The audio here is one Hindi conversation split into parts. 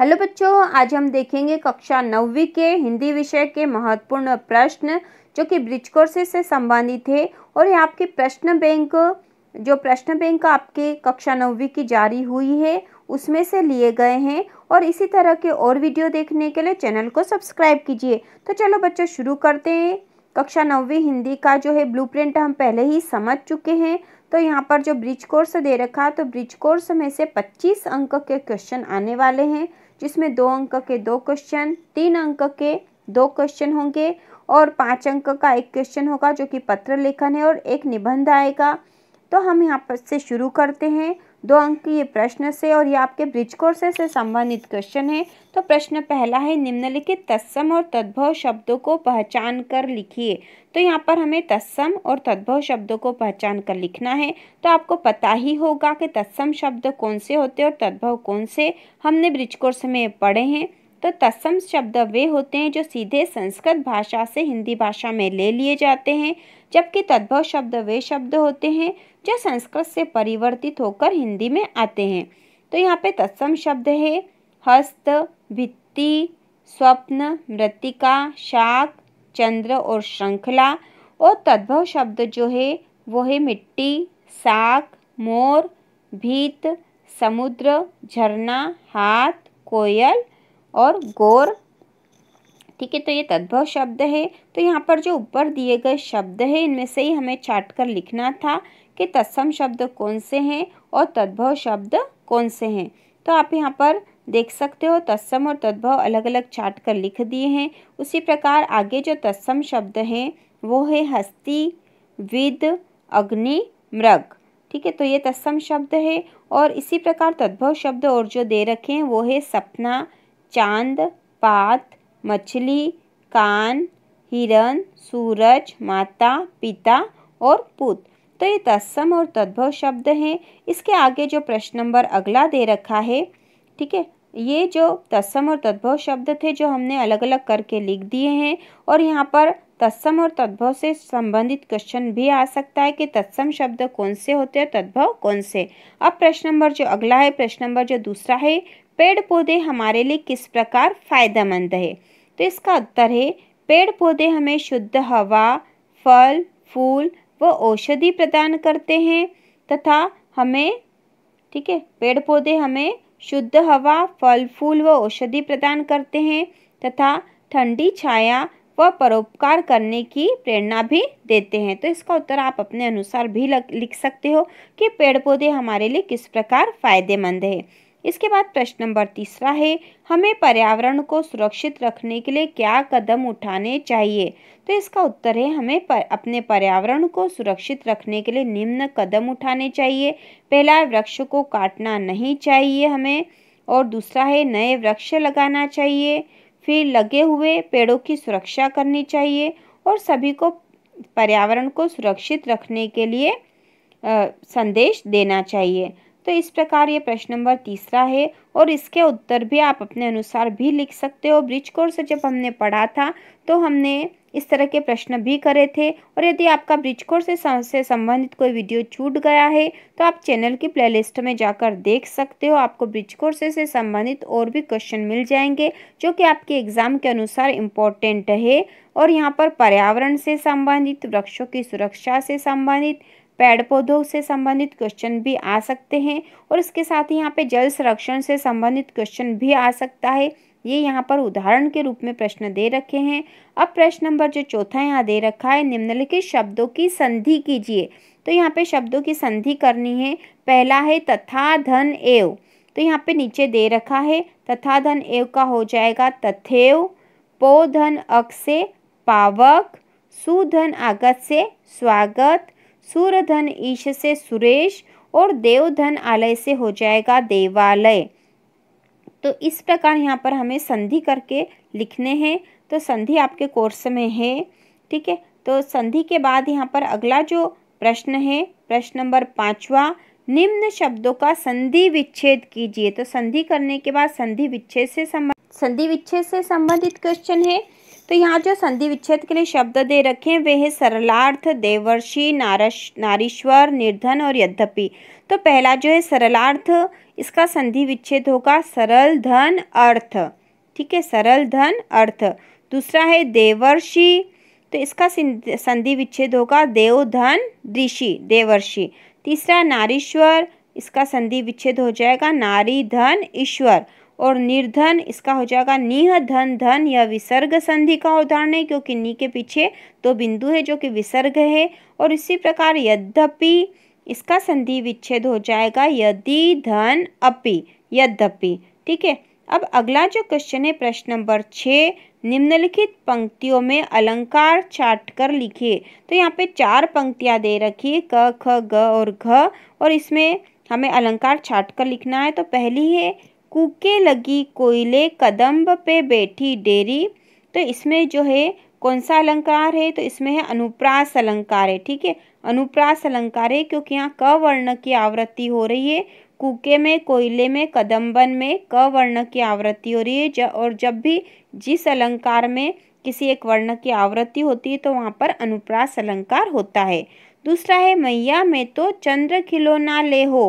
हेलो बच्चों आज हम देखेंगे कक्षा नौवीं के हिंदी विषय के महत्वपूर्ण प्रश्न जो कि ब्रिज कोर्सेज से संबंधित है और ये आपके प्रश्न बैंक जो प्रश्न बैंक आपके कक्षा नौवीं की जारी हुई है उसमें से लिए गए हैं और इसी तरह के और वीडियो देखने के लिए चैनल को सब्सक्राइब कीजिए तो चलो बच्चों शुरू करते हैं कक्षा नौवीं हिंदी का जो है ब्लू हम पहले ही समझ चुके हैं तो यहाँ पर जो ब्रिज कोर्स दे रखा है तो ब्रिज कोर्स में से 25 अंक के क्वेश्चन आने वाले हैं जिसमें दो अंक के दो क्वेश्चन तीन अंक के दो क्वेश्चन होंगे और पाँच अंक का एक क्वेश्चन होगा जो कि पत्र लेखन है और एक निबंध आएगा तो हम यहाँ पर से शुरू करते हैं दो अंक ये प्रश्न से और ये आपके ब्रिज कोर्स से संबंधित क्वेश्चन है तो प्रश्न पहला है निम्नलिखित तत्सम और तद्भव शब्दों को पहचान कर लिखिए तो यहाँ पर हमें तत्सम और तद्भव शब्दों को पहचान कर लिखना है तो आपको पता ही होगा कि तत्सम शब्द कौन से होते हैं और तद्भव कौन से हमने ब्रिज कोर्स में पढ़े हैं तो तत्सम शब्द वे होते हैं जो सीधे संस्कृत भाषा से हिंदी भाषा में ले लिए जाते हैं जबकि तद्भव शब्द वे शब्द होते हैं जो संस्कृत से परिवर्तित होकर हिंदी में आते हैं तो यहाँ पे तत्सम शब्द है हस्त भित्ति स्वप्न मृतिका शाक चंद्र और श्रृंखला और तद्भव शब्द जो है वो है मिट्टी साक मोर भीत समुद्र झरना हाथ कोयल और गोर ठीक है तो ये तद्भव शब्द है तो यहाँ पर जो ऊपर दिए गए शब्द है इनमें से ही हमें चाट कर लिखना था कि तत्सम शब्द कौन से हैं और तद्भव शब्द कौन से हैं तो आप यहाँ पर देख सकते हो तत्सम और तद्भव अलग अलग चाट कर लिख दिए हैं उसी प्रकार आगे जो तत्सम शब्द हैं वो है हस्ती विद अग्नि मृग ठीक है तो ये तत्सम शब्द है और इसी प्रकार तद्भव शब्द और जो दे रखे हैं वो है सपना चांद पात मछली कान हिरण सूरज माता पिता और पुत तो ये तत्सम और तद्भव शब्द हैं इसके आगे जो प्रश्न नंबर अगला दे रखा है ठीक है ये जो तत्सम और तद्भव शब्द थे जो हमने अलग अलग करके लिख दिए हैं और यहाँ पर तत्सम और तद्भव से संबंधित क्वेश्चन भी आ सकता है कि तत्सम शब्द कौन से होते हैं तद्भव कौन से अब प्रश्न नंबर जो अगला है प्रश्न नंबर जो दूसरा है पेड़ पौधे हमारे लिए किस प्रकार फायदेमंद है तो इसका उत्तर है पेड़ पौधे हमें शुद्ध हवा फल फूल व औषधि प्रदान करते हैं तथा हमें ठीक है पेड़ पौधे हमें शुद्ध हवा फल फूल व औषधि प्रदान करते हैं तथा ठंडी छाया व परोपकार करने की प्रेरणा भी देते हैं तो इसका उत्तर आप अपने अनुसार भी लग, लिख सकते हो कि पेड़ पौधे हमारे लिए किस प्रकार फ़ायदेमंद है इसके बाद प्रश्न नंबर तीसरा है हमें पर्यावरण को सुरक्षित रखने के लिए क्या कदम उठाने चाहिए तो इसका उत्तर है हमें पर, अपने पर्यावरण को सुरक्षित रखने के लिए निम्न कदम उठाने चाहिए पहला वृक्ष को काटना नहीं चाहिए हमें और दूसरा है नए वृक्ष लगाना चाहिए फिर लगे हुए पेड़ों की सुरक्षा करनी चाहिए और सभी को पर्यावरण को सुरक्षित रखने के लिए आ, संदेश देना चाहिए तो इस प्रकार ये प्रश्न नंबर तीसरा है और इसके उत्तर भी आप अपने अनुसार भी लिख सकते हो ब्रिज कोर्स जब हमने पढ़ा था तो हमने इस तरह के प्रश्न भी करे थे और यदि आपका ब्रिज कोर्स से संबंधित कोई वीडियो छूट गया है तो आप चैनल की प्लेलिस्ट में जाकर देख सकते हो आपको ब्रिज कोर्स से संबंधित और भी क्वेश्चन मिल जाएंगे जो कि आपके एग्ज़ाम के अनुसार इम्पोर्टेंट है और यहाँ पर पर्यावरण से संबंधित वृक्षों की सुरक्षा से संबंधित पेड़ पौधों से संबंधित क्वेश्चन भी आ सकते हैं और इसके साथ ही यहाँ पे जल संरक्षण से संबंधित क्वेश्चन भी आ सकता है ये यहाँ पर उदाहरण के रूप में प्रश्न दे रखे हैं अब प्रश्न नंबर जो चौथा यहाँ दे रखा है निम्नलिखित शब्दों की संधि कीजिए तो यहाँ पे शब्दों की संधि करनी है पहला है तथा धन एव तो यहाँ पे नीचे दे रखा है तथा धन एव का हो जाएगा तथेव पोधन धन अक से पावक सुधन आगत से स्वागत सूर्यधन ईश से सुरेश और देवधन आलय से हो जाएगा देवालय तो इस प्रकार यहाँ पर हमें संधि करके लिखने हैं तो संधि आपके कोर्स में है ठीक है तो संधि के बाद यहाँ पर अगला जो प्रश्न है प्रश्न नंबर पाँचवा निम्न शब्दों का संधि विच्छेद कीजिए तो संधि करने के बाद संधि विच्छेद से संबंध संधि विच्छेद से संबंधित क्वेश्चन है तो यहाँ जो संधि विच्छेद के लिए शब्द दे रखे हैं वे हैं सरलार्थ देवर्षि नारश नारीश्वर निर्धन और यद्यपि तो पहला जो है सरलार्थ इसका संधि विच्छेद होगा सरल धन अर्थ ठीक है सरल धन अर्थ दूसरा है देवर्षि तो इसका संधि विच्छेद होगा देवधन ऋषि देवर्षि तीसरा नारीश्वर इसका संधि विच्छेद हो जाएगा नारी धन ईश्वर और निर्धन इसका हो जाएगा निह धन धन या विसर्ग संधि का उदाहरण है क्योंकि नी के पीछे दो बिंदु है जो कि विसर्ग है और इसी प्रकार यद्यपि इसका संधि विच्छेद हो जाएगा यदि धन अपि यद्यपि ठीक है अब अगला जो क्वेश्चन है प्रश्न नंबर छः निम्नलिखित पंक्तियों में अलंकार चाट कर लिखिए तो यहाँ पे चार पंक्तियाँ दे रखी क ख ग और घ और इसमें हमें अलंकार छाट कर लिखना है तो पहली है कूके लगी कोयले कदम्ब पे बैठी डेरी तो इसमें जो है कौन सा अलंकार है तो इसमें है अनुप्रास अलंकार है ठीक है अनुप्रास अलंकार है क्योंकि यहाँ क वर्ण की आवृत्ति हो रही है कुके में कोयले में कदम्बन में क वर्ण की आवृत्ति हो रही है ज, और जब भी जिस अलंकार में किसी एक वर्ण की आवृत्ति होती है तो वहाँ पर अनुप्रास अलंकार होता है दूसरा है मैया में तो चंद्र खिलौना ले हो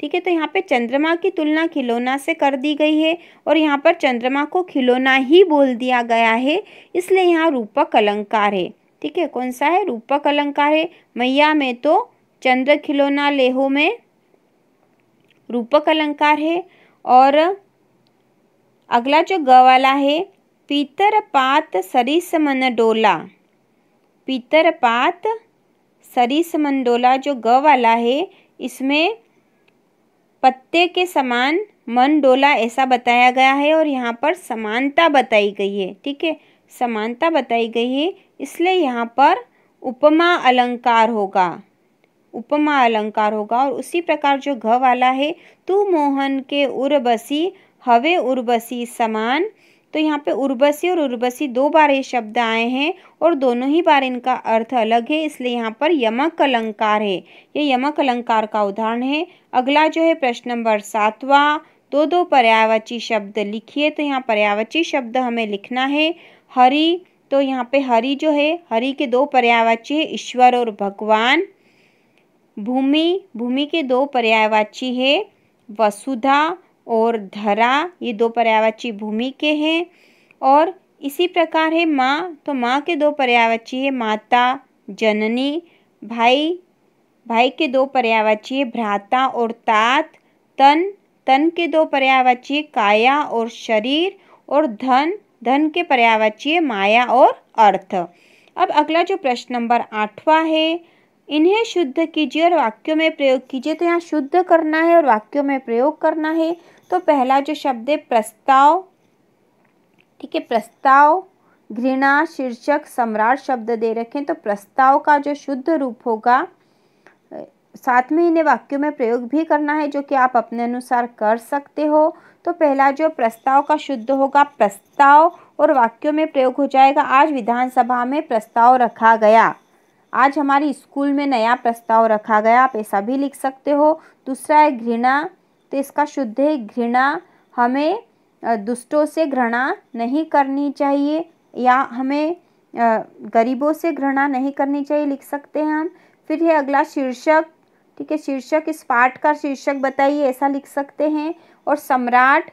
ठीक है तो यहाँ पे चंद्रमा की तुलना खिलौना से कर दी गई है और यहाँ पर चंद्रमा को खिलौना ही बोल दिया गया है इसलिए यहाँ रूपक अलंकार है ठीक है कौन सा है रूपक अलंकार है मैया में तो चंद्र खिलौना लेहो में रूपक अलंकार है और अगला जो ग वाला है पीतर पात सरिस मन डोला पीतर पात सरिस डोला जो ग वाला है इसमें पत्ते के समान मन डोला ऐसा बताया गया है और यहाँ पर समानता बताई गई है ठीक है समानता बताई गई है इसलिए यहाँ पर उपमा अलंकार होगा उपमा अलंकार होगा और उसी प्रकार जो घ वाला है तू मोहन के उर्वसी हवे उर्वसी समान तो यहाँ पे उर्वशी और उर्वशी दो बार ये शब्द आए हैं और दोनों ही बार इनका अर्थ अलग है इसलिए यहाँ पर यमक अलंकार है ये यमक अलंकार का उदाहरण है अगला जो है प्रश्न नंबर सातवा दो दो पर्यावची शब्द लिखिए तो यहाँ पर्यावची शब्द हमें लिखना है हरि तो यहाँ पे हरि जो है हरि के दो पर्यायवाची है ईश्वर और भगवान भूमि भूमि के दो पर्यायवाची है वसुधा और धरा ये दो पर्यावाची भूमि के हैं और इसी प्रकार है माँ तो माँ के दो पर्यावाची है माता जननी भाई भाई के दो पर्यावाची है भ्राता और तात तन तन के दो पर्यावची है काया और शरीर और धन धन के पर्यावची है माया और अर्थ अब अगला जो प्रश्न नंबर आठवां है इन्हें शुद्ध कीजिए और वाक्यों में प्रयोग कीजिए तो यहाँ शुद्ध करना है और वाक्यों में प्रयोग करना है तो पहला जो शब्द है प्रस्ताव ठीक है प्रस्ताव घृणा शीर्षक सम्राट शब्द दे रखें तो प्रस्ताव का जो शुद्ध रूप होगा साथ में इन्हें वाक्यों में प्रयोग भी करना है जो कि आप अपने अनुसार कर सकते हो तो पहला जो प्रस्ताव का शुद्ध होगा प्रस्ताव और वाक्यों में प्रयोग हो जाएगा आज विधानसभा में प्रस्ताव रखा गया आज हमारी स्कूल में नया प्रस्ताव रखा गया आप ऐसा भी लिख सकते हो दूसरा है घृणा तो इसका शुद्ध है घृणा हमें दुष्टों से घृणा नहीं करनी चाहिए या हमें गरीबों से घृणा नहीं करनी चाहिए लिख सकते हैं हम फिर है अगला शीर्षक ठीक है शीर्षक इस पाठ का शीर्षक बताइए ऐसा लिख सकते हैं और सम्राट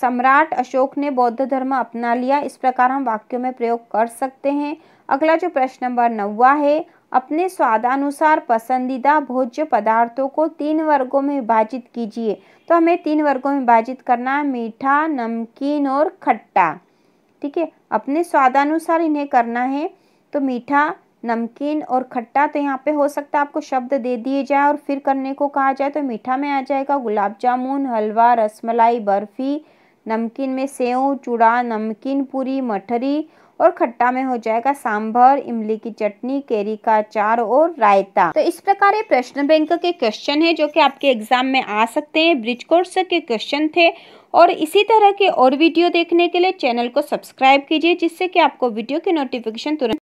सम्राट अशोक ने बौद्ध धर्म अपना लिया इस प्रकार हम वाक्यों में प्रयोग कर सकते हैं अगला जो प्रश्न नंबर नौवा है अपने स्वादानुसार पसंदीदा भोज्य पदार्थों को तीन वर्गों में विभाजित कीजिए तो हमें तीन वर्गों में विभाजित करना है मीठा नमकीन और खट्टा ठीक है अपने स्वादानुसार इन्हें करना है तो मीठा नमकीन और खट्टा तो यहाँ पे हो सकता है आपको शब्द दे दिए जाए और फिर करने को कहा जाए तो मीठा में आ जाएगा गुलाब जामुन हलवा रसमलाई बर्फ़ी नमकीन में सेव चूड़ा नमकीन पूरी मठरी और खट्टा में हो जाएगा सांभर इमली की चटनी केरी का अचार और रायता तो इस प्रकार ये प्रश्न बैंक के क्वेश्चन है जो कि आपके एग्जाम में आ सकते हैं ब्रिज कोर्स के क्वेश्चन थे और इसी तरह के और वीडियो देखने के लिए चैनल को सब्सक्राइब कीजिए जिससे कि आपको वीडियो की नोटिफिकेशन तुरंत